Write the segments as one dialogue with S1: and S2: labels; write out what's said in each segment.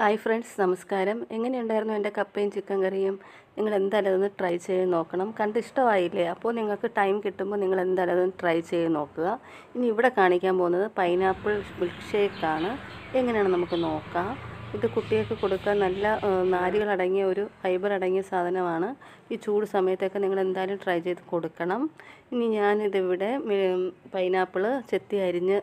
S1: hi friends നമസ്കാരം എങ്ങനെയുണ്ടായിരുന്നു എൻ്റെ കപ്പയും ചിക്കൻ കറിയും നിങ്ങൾ എന്തായാലും അതൊന്ന് ട്രൈ ചെയ്ത് നോക്കണം കണ്ട് ഇഷ്ടമായില്ലേ അപ്പോൾ നിങ്ങൾക്ക് ടൈം കിട്ടുമ്പോൾ നിങ്ങൾ എന്തായാലും അതൊന്ന് ട്രൈ ചെയ്ത് നോക്കുക ഇനി ഇവിടെ കാണിക്കാൻ പോകുന്നത് പൈനാപ്പിൾ മിൽക്ക് ഷേക്കാണ് എങ്ങനെയാണ് നമുക്ക് നോക്കാം ഇത് കുട്ടികൾക്ക് കൊടുക്കാൻ നല്ല നാരുകളടങ്ങിയ ഒരു ഫൈബർ അടങ്ങിയ സാധനമാണ് ഈ ചൂട് സമയത്തൊക്കെ നിങ്ങൾ എന്തായാലും ട്രൈ ചെയ്ത് കൊടുക്കണം ഇനി ഞാനിതിവിടെ പൈനാപ്പിൾ ചെത്തി അരിഞ്ഞ്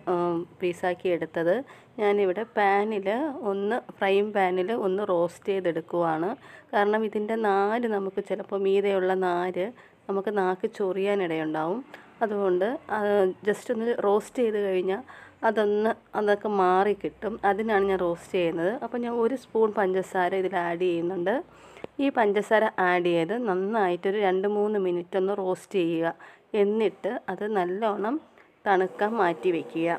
S1: പീസാക്കി എടുത്തത് ഞാനിവിടെ പാനിൽ ഒന്ന് ഫ്രൈം പാനിൽ ഒന്ന് റോസ്റ്റ് ചെയ്തെടുക്കുവാണ് കാരണം ഇതിൻ്റെ നാര് നമുക്ക് ചിലപ്പോൾ മീതയുള്ള നാര് നമുക്ക് നാക്ക് ചൊറിയാനിടയുണ്ടാവും അതുകൊണ്ട് ജസ്റ്റ് ഒന്ന് റോസ്റ്റ് ചെയ്ത് കഴിഞ്ഞാൽ അതൊന്ന് അതൊക്കെ മാറി കിട്ടും അതിനാണ് ഞാൻ റോസ്റ്റ് ചെയ്യുന്നത് അപ്പോൾ ഞാൻ ഒരു സ്പൂൺ പഞ്ചസാര ഇതിൽ ആഡ് ചെയ്യുന്നുണ്ട് ഈ പഞ്ചസാര ആഡ് ചെയ്ത് നന്നായിട്ടൊരു രണ്ട് മൂന്ന് മിനിറ്റ് ഒന്ന് റോസ്റ്റ് ചെയ്യുക എന്നിട്ട് അത് നല്ലോണം തണുക്കാൻ മാറ്റി വയ്ക്കുക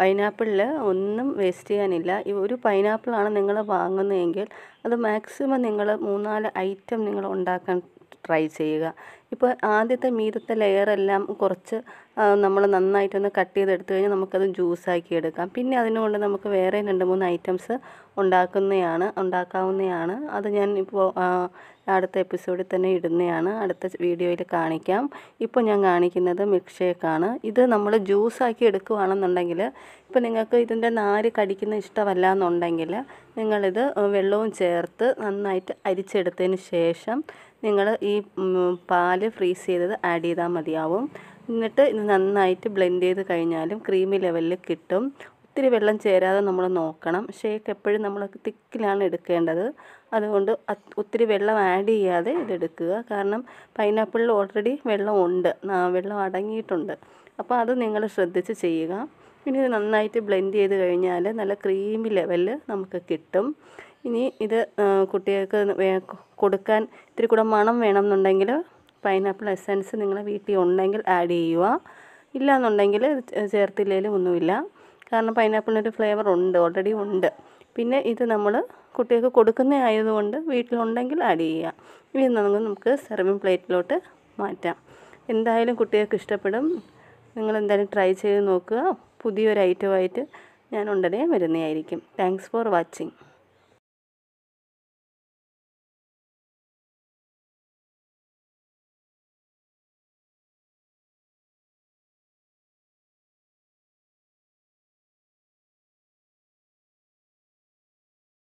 S1: പൈനാപ്പിളിൽ ഒന്നും വേസ്റ്റ് ചെയ്യാനില്ല ഈ ഒരു പൈനാപ്പിളാണ് നിങ്ങൾ വാങ്ങുന്നതെങ്കിൽ അത് മാക്സിമം നിങ്ങൾ മൂന്നാല് ഐറ്റം നിങ്ങൾ ഉണ്ടാക്കാൻ ട്രൈ ചെയ്യുക ഇപ്പോൾ ആദ്യത്തെ മീതത്തെ ലെയറെല്ലാം കുറച്ച് നമ്മൾ നന്നായിട്ടൊന്ന് കട്ട് ചെയ്തെടുത്തു കഴിഞ്ഞാൽ നമുക്കത് ജ്യൂസാക്കി എടുക്കാം പിന്നെ അതിനുകൊണ്ട് നമുക്ക് വേറെ രണ്ട് മൂന്ന് ഐറ്റംസ് ഉണ്ടാക്കുന്നതാണ് ഉണ്ടാക്കാവുന്നതാണ് അത് ഞാൻ ഇപ്പോൾ അടുത്ത എപ്പിസോഡിൽ തന്നെ ഇടുന്നതാണ് അടുത്ത വീഡിയോയിൽ കാണിക്കാം ഇപ്പോൾ ഞാൻ കാണിക്കുന്നത് മിൽക്ക് ഷേക്കാണ് ഇത് നമ്മൾ ജ്യൂസാക്കി എടുക്കുകയാണെന്നുണ്ടെങ്കിൽ ഇപ്പോൾ നിങ്ങൾക്ക് ഇതിൻ്റെ നാര് കടിക്കുന്ന ഇഷ്ടമല്ല എന്നുണ്ടെങ്കിൽ നിങ്ങളിത് വെള്ളവും ചേർത്ത് നന്നായിട്ട് അരിച്ചെടുത്തതിന് ശേഷം നിങ്ങൾ ഈ പാൽ ഫ്രീസ് ചെയ്തത് ആഡ് ചെയ്താൽ മതിയാവും എന്നിട്ട് ഇത് നന്നായിട്ട് ബ്ലെൻഡ് ചെയ്ത് കഴിഞ്ഞാലും ക്രീമി ലെവലിൽ കിട്ടും ഒത്തിരി വെള്ളം ചേരാതെ നമ്മൾ നോക്കണം ഷേക്ക് എപ്പോഴും നമ്മൾ തിക്കിലാണ് എടുക്കേണ്ടത് അതുകൊണ്ട് ഒത്തിരി വെള്ളം ആഡ് ചെയ്യാതെ ഇതെടുക്കുക കാരണം പൈനാപ്പിളിൽ ഓൾറെഡി വെള്ളം ഉണ്ട് വെള്ളം അടങ്ങിയിട്ടുണ്ട് അപ്പോൾ അത് നിങ്ങൾ ശ്രദ്ധിച്ച് ചെയ്യുക പിന്നെ ഇത് നന്നായിട്ട് ബ്ലെൻഡ് ചെയ്ത് കഴിഞ്ഞാൽ നല്ല ക്രീമി ലെവലിൽ നമുക്ക് കിട്ടും ഇനി ഇത് കുട്ടികൾക്ക് കൊടുക്കാൻ ഇത്തിരി കൂടെ മണം വേണമെന്നുണ്ടെങ്കിൽ പൈനാപ്പിൾ എസൻസ് നിങ്ങളെ വീട്ടിൽ ഉണ്ടെങ്കിൽ ആഡ് ചെയ്യുക ഇല്ലയെന്നുണ്ടെങ്കിൽ ചേർത്തില്ലെങ്കിലും ഒന്നുമില്ല കാരണം പൈനാപ്പിളിനൊരു ഫ്ലേവർ ഉണ്ട് ഓൾറെഡി ഉണ്ട് പിന്നെ ഇത് നമ്മൾ കുട്ടികൾക്ക് കൊടുക്കുന്ന ആയതുകൊണ്ട് വീട്ടിലുണ്ടെങ്കിൽ ആഡ് ചെയ്യുക ഇനി നമുക്ക് നമുക്ക് സെർവിങ് പ്ലേറ്റിലോട്ട് മാറ്റാം എന്തായാലും കുട്ടികൾക്ക് ഇഷ്ടപ്പെടും നിങ്ങൾ എന്തായാലും ട്രൈ ചെയ്ത് നോക്കുക പുതിയൊരു ഐറ്റമായിട്ട് ഞാൻ ഉണ്ടനെ വരുന്നതായിരിക്കും താങ്ക്സ് ഫോർ വാച്ചിങ്